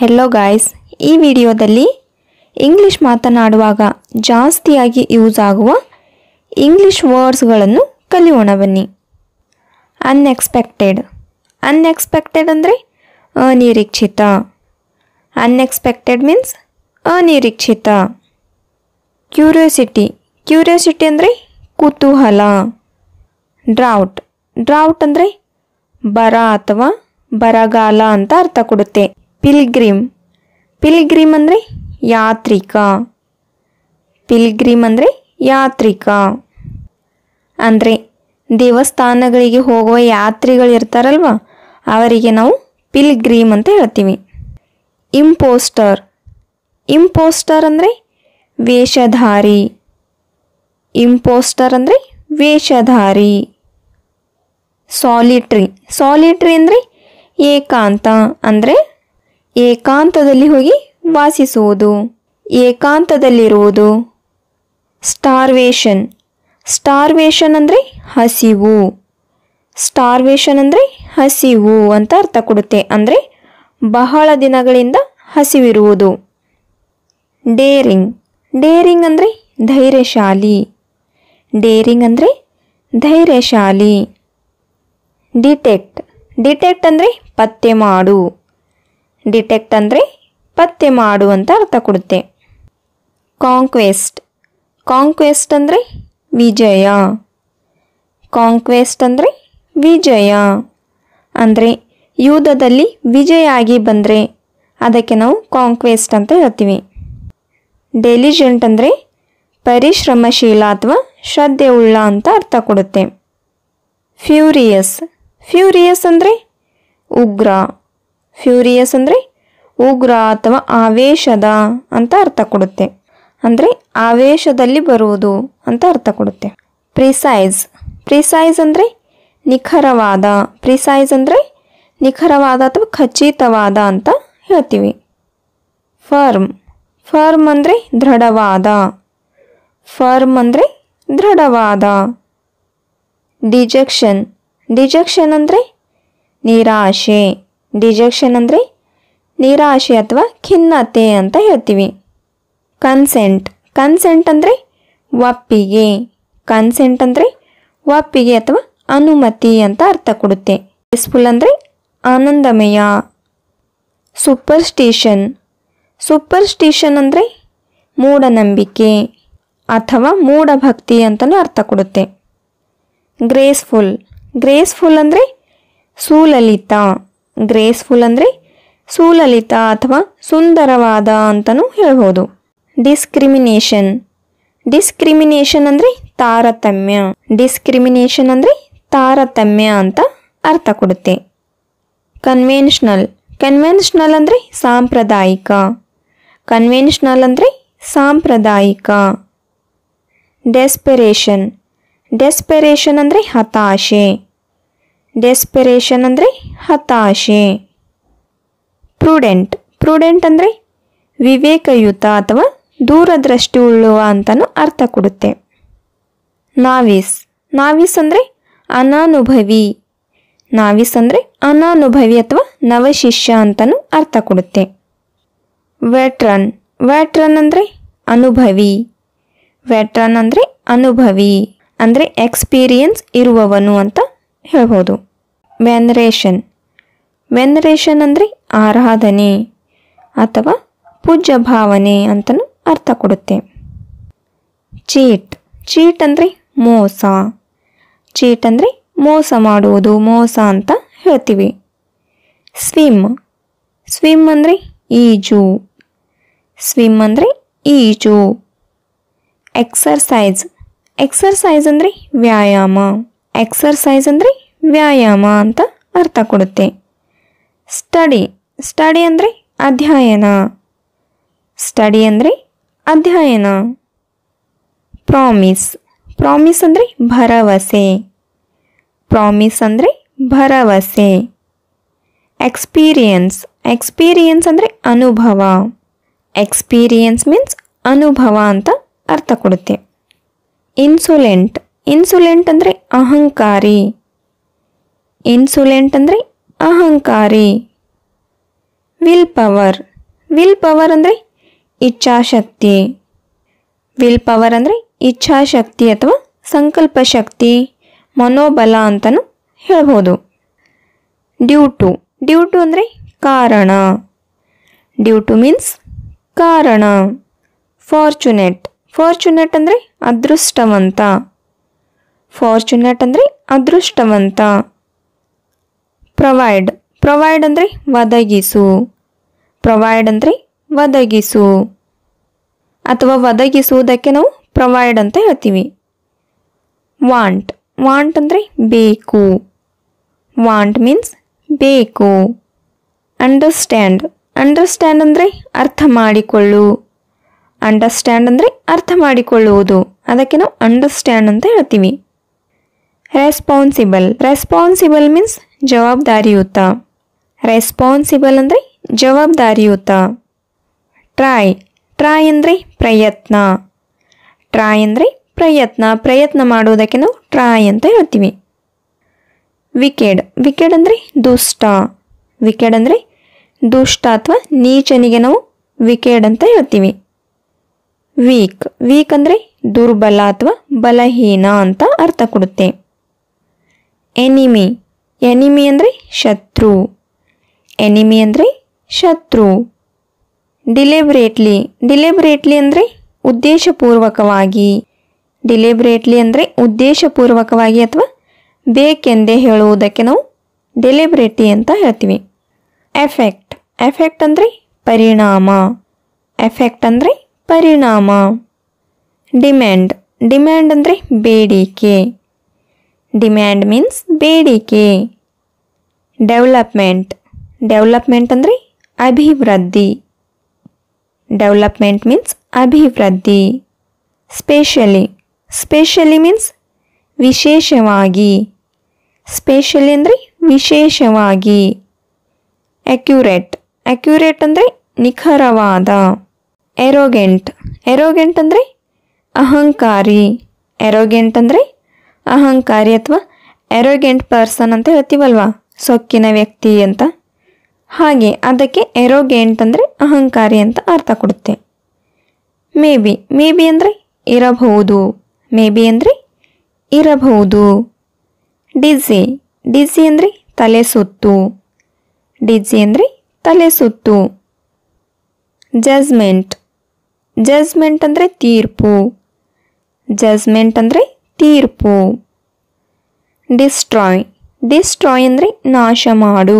hello guys ಈ ವಿಡಿಯೋದಲ್ಲಿ English ಮಾತನಾಡುವಾಗ ಜಾಸ್ತಿಯಾಗಿ ಯೂಸ್ ಆಗುವ ಇಂಗ್ಲಿಷ್ ವರ್ಡ್ಸ್ಗಳನ್ನು ಕಲಿಯೋಣ ಬನ್ನಿ ಅನ್ಎಕ್ಸ್ಪೆಕ್ಟೆಡ್ ಅನ್ಎಕ್ಸ್ಪೆಕ್ಟೆಡ್ ಅಂದರೆ ಅನಿರೀಕ್ಷಿತ ಅನ್ಎಕ್ಸ್ಪೆಕ್ಟೆಡ್ ಮೀನ್ಸ್ ಅನಿರೀಕ್ಷಿತ ಕ್ಯೂರಿಯಾಸಿಟಿ ಕ್ಯೂರಿಯೋಸಿಟಿ ಅಂದರೆ ಕುತೂಹಲ ಡ್ರೌಟ್ ಡ್ರೌಟ್ ಅಂದರೆ ಬರ ಅಥವಾ ಬರಗಾಲ ಅಂತ ಅರ್ಥ ಕೊಡುತ್ತೆ ಪಿಲ್ಗ್ರಿಮ್ ಪಿಲ್ಗ್ರಿಮ್ ಅಂದರೆ ಯಾತ್ರಿಕ ಪಿಲ್ಗ್ರಿಮ್ ಅಂದರೆ ಯಾತ್ರಿಕ ಅಂದರೆ ದೇವಸ್ಥಾನಗಳಿಗೆ ಹೋಗುವ ಯಾತ್ರಿಗಳಿರ್ತಾರಲ್ವ ಅವರಿಗೆ ನಾವು ಪಿಲ್ಗ್ರೀಮ್ ಅಂತ ಹೇಳ್ತೀವಿ ಇಂಪೋಸ್ಟರ್ ಇಂಪೋಸ್ಟರ್ ಅಂದರೆ ವೇಷಧಾರಿ ಇಂಪೋಸ್ಟರ್ ಅಂದರೆ ವೇಷಧಾರಿ ಸಾಲಿಟ್ರಿ ಸಾಲಿಟ್ರಿ ಅಂದರೆ ಏಕಾಂತ ಅಂದರೆ ಏಕಾಂತದಲ್ಲಿ ಹೋಗಿ ವಾಸಿಸುವುದು ಏಕಾಂತದಲ್ಲಿರುವುದು ಸ್ಟಾರ್ವೇಷನ್ ಸ್ಟಾರ್ವೇಷನ್ ಅಂದರೆ ಹಸಿವು ಸ್ಟಾರ್ವೇಷನ್ ಅಂದರೆ ಹಸಿವು ಅಂತ ಅರ್ಥ ಕೊಡುತ್ತೆ ಅಂದರೆ ಬಹಳ ದಿನಗಳಿಂದ ಹಸಿವಿರುವುದು ಡೇರಿಂಗ್ ಡೇರಿಂಗ್ ಅಂದರೆ ಧೈರ್ಯಶಾಲಿ ಡೇರಿಂಗ್ ಅಂದರೆ ಧೈರ್ಯಶಾಲಿ ಡಿಟೆಕ್ಟ್ ಡಿಟೆಕ್ಟ್ ಅಂದರೆ ಪತ್ತೆ ಮಾಡು ಡಿಟೆಕ್ಟ್ ಅಂದರೆ ಪತ್ತೆ ಮಾಡು ಅಂತ ಅರ್ಥ ಕೊಡುತ್ತೆ ಕಾಂಕ್ವೆಸ್ಟ್ ಕಾಂಕ್ವೆಸ್ಟ್ ಅಂದರೆ ವಿಜಯ ಕಾಂಕ್ವೆಸ್ಟ್ ಅಂದರೆ ವಿಜಯ ಅಂದರೆ ಯುದ್ಧದಲ್ಲಿ ವಿಜಯ ಆಗಿ ಬಂದರೆ ಅದಕ್ಕೆ ನಾವು ಕಾಂಕ್ವೆಸ್ಟ್ ಅಂತ ಹೇಳ್ತೀವಿ ಡೆಲಿಜೆಂಟ್ ಅಂದರೆ ಪರಿಶ್ರಮಶೀಲ ಅಥವಾ ಶ್ರದ್ಧೆ ಉಳ್ಳ ಅಂತ ಅರ್ಥ ಕೊಡುತ್ತೆ ಫ್ಯೂರಿಯಸ್ ಫ್ಯೂರಿಯಸ್ ಅಂದರೆ ಉಗ್ರ ಫ್ಯೂರಿಯಸ್ ಅಂದರೆ ಉಗ್ರ ಅಥವಾ ಆವೇಶದ ಅಂತ ಅರ್ಥ ಕೊಡುತ್ತೆ ಅಂದರೆ ಆವೇಶದಲ್ಲಿ ಬರುವುದು ಅಂತ ಅರ್ಥ ಕೊಡುತ್ತೆ ಪ್ರಿಸೈಸ್ ಪ್ರಿಸೈಸ್ ಅಂದರೆ ನಿಖರವಾದ ಪ್ರಿಸೈಸ್ ಅಂದರೆ ನಿಖರವಾದ ಅಥವಾ ಖಚಿತವಾದ ಅಂತ ಹೇಳ್ತೀವಿ ಫರ್ಮ್ ಫರ್ಮ್ ಅಂದರೆ ದೃಢವಾದ ಫರ್ಮ್ ಅಂದರೆ ದೃಢವಾದ ಡಿಜೆಕ್ಷನ್ ಡಿಜೆಕ್ಷನ್ ಅಂದರೆ ನಿರಾಶೆ ಡಿಜೆಕ್ಷನ್ ಅಂದರೆ ನಿರಾಶೆ ಅಥವಾ ಖಿನ್ನತೆ ಅಂತ ಹೇಳ್ತೀವಿ ಕನ್ಸೆಂಟ್ ಕನ್ಸೆಂಟ್ ಅಂದರೆ ಒಪ್ಪಿಗೆ ಕನ್ಸೆಂಟ್ ಅಂದರೆ ಒಪ್ಪಿಗೆ ಅಥವಾ ಅನುಮತಿ ಅಂತ ಅರ್ಥ ಕೊಡುತ್ತೆ ಪೀಸ್ಫುಲ್ ಅಂದರೆ ಆನಂದಮಯ ಸೂಪರ್ಸ್ಟಿಷನ್ ಸೂಪರ್ಸ್ಟಿಷನ್ ಅಂದರೆ ಮೂಢನಂಬಿಕೆ ಅಥವಾ ಮೂಢಭಕ್ತಿ ಅಂತಲೂ ಅರ್ಥ ಕೊಡುತ್ತೆ ಗ್ರೇಸ್ಫುಲ್ ಗ್ರೇಸ್ಫುಲ್ ಅಂದರೆ ಸುಲಲಿತ ಗ್ರೇಸ್ಫುಲ್ ಅಂದರೆ ಸುಲಲಿತ ಅಥವಾ ಸುಂದರವಾದ ಅಂತಲೂ ಹೇಳ್ಬೋದು ಡಿಸ್ಕ್ರಿಮಿನೇಷನ್ ಡಿಸ್ಕ್ರಿಮಿನೇಷನ್ ಅಂದರೆ ತಾರತಮ್ಯ ಡಿಸ್ಕ್ರಿಮಿನೇಷನ್ ಅಂದರೆ ತಾರತಮ್ಯ ಅಂತ ಅರ್ಥ ಕೊಡುತ್ತೆ ಕನ್ವೆನ್ಷನಲ್ ಕನ್ವೆನ್ಷನಲ್ ಅಂದರೆ ಸಾಂಪ್ರದಾಯಿಕ ಕನ್ವೆನ್ಷನಲ್ ಅಂದರೆ ಸಾಂಪ್ರದಾಯಿಕ ಡೆಸ್ಪೆರೇಷನ್ ಡೆಸ್ಪೆರೇಷನ್ ಅಂದರೆ ಹತಾಶೆ ಡೆಸ್ಪಿರೇಷನ್ ಅಂದರೆ ಹತಾಶೆ ಪ್ರೂಡೆಂಟ್ ಪ್ರೂಡೆಂಟ್ ಅಂದರೆ ವಿವೇಕಯುತ ಅಥವಾ ದೂರದೃಷ್ಟಿ ಉಳ್ಳುವ ಅಂತಲೂ ಅರ್ಥ ಕೊಡುತ್ತೆ ನಾವಿಸ್ ನಾವಿಸ್ ಅಂದರೆ ಅನಾನುಭವಿ ನಾವಿಸ್ ಅಂದರೆ ಅನಾನುಭವಿ ಅಥವಾ ನವಶಿಷ್ಯ ಅಂತಲೂ ಅರ್ಥ ಕೊಡುತ್ತೆ ವ್ಯಾಟ್ರನ್ ವ್ಯಾಟ್ರನ್ ಅಂದರೆ ಅನುಭವಿ ವ್ಯಾಟ್ರನ್ ಅಂದರೆ ಅನುಭವಿ ಅಂದರೆ ಎಕ್ಸ್ಪೀರಿಯನ್ಸ್ ಇರುವವನು ಅಂತ ಹೇಳ್ಬೋದು ವೆನರೇಷನ್ ವೆನರೇಷನ್ ಅಂದರೆ ಆರಾಧನೆ ಅಥವಾ ಪೂಜ್ಯ ಭಾವನೆ ಅಂತಲೂ ಅರ್ಥ ಕೊಡುತ್ತೆ ಚೀಟ್ ಚೀಟ್ ಅಂದರೆ ಮೋಸ ಚೀಟ್ ಅಂದರೆ ಮೋಸ ಮಾಡುವುದು ಮೋಸ ಅಂತ ಹೇಳ್ತೀವಿ ಸ್ವಿಮ್ ಸ್ವಿಮ್ ಅಂದರೆ ಈಜು ಸ್ವಿಮ್ ಅಂದರೆ ಈಜು ಎಕ್ಸರ್ಸೈಸ್ ಎಕ್ಸರ್ಸೈಸ್ ಅಂದರೆ ವ್ಯಾಯಾಮ ಎಕ್ಸರ್ಸೈಸ್ ಅಂದರೆ ವ್ಯಾಯಾಮ ಅಂತ ಅರ್ಥ ಕೊಡುತ್ತೆ ಸ್ಟಡಿ ಸ್ಟಡಿ ಅಂದರೆ ಅಧ್ಯಯನ ಸ್ಟಡಿ ಅಂದರೆ ಅಧ್ಯಯನ ಪ್ರಾಮಿಸ್ ಪ್ರಾಮಿಸ್ ಅಂದರೆ ಭರವಸೆ ಪ್ರಾಮಿಸ್ ಅಂದರೆ ಭರವಸೆ ಎಕ್ಸ್ಪೀರಿಯನ್ಸ್ ಎಕ್ಸ್ಪೀರಿಯನ್ಸ್ ಅಂದರೆ ಅನುಭವ ಎಕ್ಸ್ಪೀರಿಯನ್ಸ್ ಮೀನ್ಸ್ ಅನುಭವ ಅಂತ ಅರ್ಥ ಕೊಡುತ್ತೆ ಇನ್ಸುಲೆಂಟ್ ಇನ್ಸುಲೆಂಟ್ ಅಂದರೆ ಅಹಂಕಾರಿ ಇನ್ಸುಲೆಂಟ್ ಅಂದರೆ ಅಹಂಕಾರಿ ವಿಲ್ ಪವರ್ ವಿಲ್ ಪವರ್ ಅಂದರೆ ಇಚ್ಛಾಶಕ್ತಿ ವಿಲ್ ಪವರ್ ಅಂದರೆ ಇಚ್ಛಾಶಕ್ತಿ ಅಥವಾ ಸಂಕಲ್ಪ ಶಕ್ತಿ ಮನೋಬಲ ಅಂತಲೂ ಹೇಳ್ಬೋದು ಡ್ಯೂ ಟು ಡ್ಯೂ ಟು ಅಂದರೆ ಕಾರಣ ಡ್ಯೂ ಟು ಮೀನ್ಸ್ ಕಾರಣ ಫಾರ್ಚುನೇಟ್ ಫಾರ್ಚುನೇಟ್ ಅಂದರೆ ಅದೃಷ್ಟವಂತ ಫಾರ್ಚುನೇಟ್ ಅಂದರೆ ಅದೃಷ್ಟವಂತ ಪ್ರೊವೈಡ್ ಪ್ರೊವೈಡ್ ಅಂದರೆ ಒದಗಿಸು ಪ್ರೊವೈಡ್ ಅಂದರೆ ಒದಗಿಸು ಅಥವಾ ಒದಗಿಸುವುದಕ್ಕೆ ನಾವು ಪ್ರೊವೈಡ್ ಅಂತ ಹೇಳ್ತೀವಿ ವಾಂಟ್ ವಾಂಟ್ ಅಂದರೆ ಬೇಕು ವಾಂಟ್ ಮೀನ್ಸ್ ಬೇಕು ಅಂಡರ್ಸ್ಟ್ಯಾಂಡ್ ಅಂಡರ್ಸ್ಟ್ಯಾಂಡ್ ಅಂದರೆ ಅರ್ಥ ಮಾಡಿಕೊಳ್ಳು ಅಂಡರ್ಸ್ಟ್ಯಾಂಡ್ ಅಂದರೆ ಅರ್ಥ ಮಾಡಿಕೊಳ್ಳುವುದು ಅದಕ್ಕೆ ನಾವು ಅಂಡರ್ಸ್ಟ್ಯಾಂಡ್ ಅಂತ ಹೇಳ್ತೀವಿ ರೆಸ್ಪಾನ್ಸಿಬಲ್ ರೆಸ್ಪಾನ್ಸಿಬಲ್ ಮೀನ್ಸ್ ಜವಾಬ್ದಾರಿಯುತ ರೆಸ್ಪಾನ್ಸಿಬಲ್ ಅಂದರೆ ಜವಾಬ್ದಾರಿಯುತ ಟ್ರಾಯ್ ಟ್ರಾಯ್ ಅಂದರೆ ಪ್ರಯತ್ನ ಟ್ರಾಯ್ ಅಂದರೆ ಪ್ರಯತ್ನ ಪ್ರಯತ್ನ ಮಾಡುವುದಕ್ಕೆ ನಾವು ಟ್ರಾಯ್ ಅಂತ ಹೇಳ್ತೀವಿ ವಿಕೆಡ್ ವಿಕೆಡ್ ಅಂದರೆ ದುಷ್ಟ ವಿಕೆಡ್ ಅಂದರೆ ದುಷ್ಟ ಅಥವಾ ನೀಚನಿಗೆ ನಾವು ವಿಕೆಡ್ ಅಂತ ಹೇಳ್ತೀವಿ ವೀಕ್ ವೀಕ್ ಅಂದರೆ ದುರ್ಬಲ ಅಥವಾ ಬಲಹೀನ ಅಂತ ಅರ್ಥ ಕೊಡುತ್ತೆ ಎನಿಮಿ ಎನಿಮಿ ಅಂದರೆ ಶತ್ರು ಎನಿಮಿ ಅಂದರೆ ಶತ್ರು ಡಿಲೆಬ್ರೇಟ್ಲಿ ಡಿಲೆಬ್ರೇಟ್ಲಿ ಅಂದರೆ ಉದ್ದೇಶಪೂರ್ವಕವಾಗಿ ಡಿಲೆಬ್ರೇಟ್ಲಿ ಅಂದರೆ ಉದ್ದೇಶಪೂರ್ವಕವಾಗಿ ಅಥವಾ ಬೇಕೆಂದೇ ಹೇಳುವುದಕ್ಕೆ ನಾವು ಡೆಲಿಬ್ರೇಟಿ ಅಂತ ಹೇಳ್ತೀವಿ ಎಫೆಕ್ಟ್ ಎಫೆಕ್ಟ್ ಅಂದರೆ ಪರಿಣಾಮ ಎಫೆಕ್ಟ್ ಅಂದರೆ ಪರಿಣಾಮ ಡಿಮ್ಯಾಂಡ್ ಡಿಮ್ಯಾಂಡ್ ಅಂದರೆ ಬೇಡಿಕೆ ಡಿಮ್ಯಾಂಡ್ ಮೀನ್ಸ್ ಬೇಡಿಕೆ ಡೆವಲಪ್ಮೆಂಟ್ ಡೆವಲಪ್ಮೆಂಟ್ ಅಂದರೆ ಅಭಿವೃದ್ಧಿ ಡೆವಲಪ್ಮೆಂಟ್ ಮೀನ್ಸ್ ಅಭಿವೃದ್ಧಿ ಸ್ಪೆಷಲಿ ಸ್ಪೆಷಲಿ ಮೀನ್ಸ್ ವಿಶೇಷವಾಗಿ ಸ್ಪೆಷಲಿ ಅಂದರೆ ವಿಶೇಷವಾಗಿ ಅಕ್ಯುರೇಟ್ ಅಕ್ಯುರೇಟ್ ಅಂದರೆ ನಿಖರವಾದ ಎರೋಗೆಂಟ್ ಎರೋಗೆಂಟ್ ಅಂದರೆ ಅಹಂಕಾರಿ ಎರೋಗೆಂಟ್ ಅಂದರೆ ಅಹಂಕಾರಿ ಅಥವಾ ಎರೋಗೆಂಟ್ ಪರ್ಸನ್ ಅಂತ ಹೇಳ್ತೀವಲ್ವಾ ಸೊಕ್ಕಿನ ವ್ಯಕ್ತಿ ಅಂತ ಹಾಗೆ ಅದಕ್ಕೆ ಎರೋಗೆಂಟ್ ಅಂದರೆ ಅಹಂಕಾರಿ ಅಂತ ಅರ್ಥ ಕೊಡುತ್ತೆ ಮೇ ಬಿ ಮೇ ಬಿ ಅಂದರೆ ಇರಬಹುದು ಮೇ ಬಿ ಅಂದರೆ ಇರಬಹುದು ಡಿಸಿ ಡಿಸಿ ಅಂದರೆ ತಲೆ ಸುತ್ತು ಡಿಸಿ ಅಂದರೆ ತಲೆ ಸುತ್ತು ಜಜ್ಮೆಂಟ್ ಜಜ್ಮೆಂಟ್ ಅಂದರೆ ತೀರ್ಪು ಜಜ್ಮೆಂಟ್ ಅಂದರೆ ತೀರ್ಪು ಡಿಸ್ಟ್ರಾಯ್ ಡಿಸ್ಟ್ರಾಯ್ ಅಂದರೆ ನಾಶ ಮಾಡು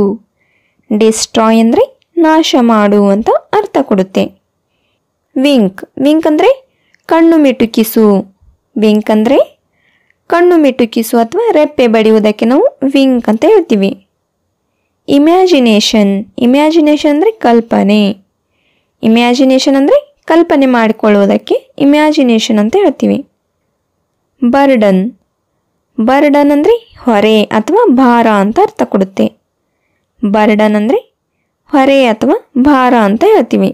ಡಿಸ್ಟ್ರಾಯ್ ಅಂದರೆ ನಾಶ ಮಾಡು ಅಂತ ಅರ್ಥ ಕೊಡುತ್ತೆ ವಿಂಕ್ ವಿಂಕ್ ಅಂದರೆ ಕಣ್ಣು ಮಿಟುಕಿಸು ವಿಂಕ್ ಅಂದರೆ ಕಣ್ಣು ಮಿಟುಕಿಸು ಅಥವಾ ರೆಪ್ಪೆ ಬಡಿಯುವುದಕ್ಕೆ ನಾವು ವಿಂಕ್ ಅಂತ ಹೇಳ್ತೀವಿ ಇಮ್ಯಾಜಿನೇಷನ್ ಇಮ್ಯಾಜಿನೇಷನ್ ಅಂದರೆ ಕಲ್ಪನೆ ಇಮ್ಯಾಜಿನೇಷನ್ ಅಂದರೆ ಕಲ್ಪನೆ ಮಾಡಿಕೊಳ್ಳುವುದಕ್ಕೆ ಇಮ್ಯಾಜಿನೇಷನ್ ಅಂತ ಹೇಳ್ತೀವಿ ಬರ್ಡನ್ ಬರ್ಡನ್ ಅಂದರೆ ಹೊರೆ ಅಥವಾ ಭಾರ ಅಂತ ಅರ್ಥ ಕೊಡುತ್ತೆ ಬರ್ಡನ್ ಅಂದರೆ ಹೊರೆ ಅಥವಾ ಭಾರ ಅಂತ ಹೇಳ್ತೀವಿ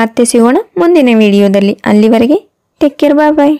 ಮತ್ತೆ ಸಿಗೋಣ ಮುಂದಿನ ವಿಡಿಯೋದಲ್ಲಿ ಅಲ್ಲಿವರೆಗೆ ಟೇಕ್ ಕೇರ್ ಬಾಯ್ ಬಾಯ್